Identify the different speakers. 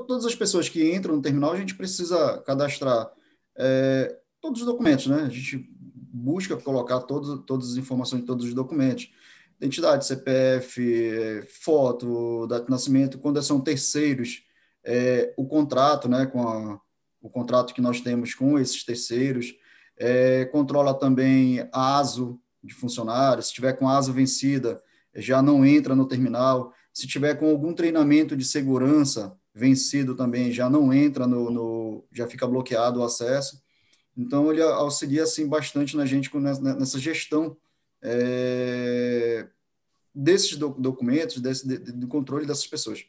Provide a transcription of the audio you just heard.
Speaker 1: todas as pessoas que entram no terminal, a gente precisa cadastrar é, todos os documentos, né? A gente busca colocar todo, todas as informações de todos os documentos. Identidade, CPF, é, foto, data de nascimento, quando são terceiros, é, o contrato, né? Com a, o contrato que nós temos com esses terceiros. É, controla também a ASO de funcionários Se tiver com a ASO vencida, já não entra no terminal. Se tiver com algum treinamento de segurança, vencido também já não entra no, no já fica bloqueado o acesso. Então ele auxilia assim bastante na gente né, nessa gestão é, desses documentos, desse, do controle dessas pessoas.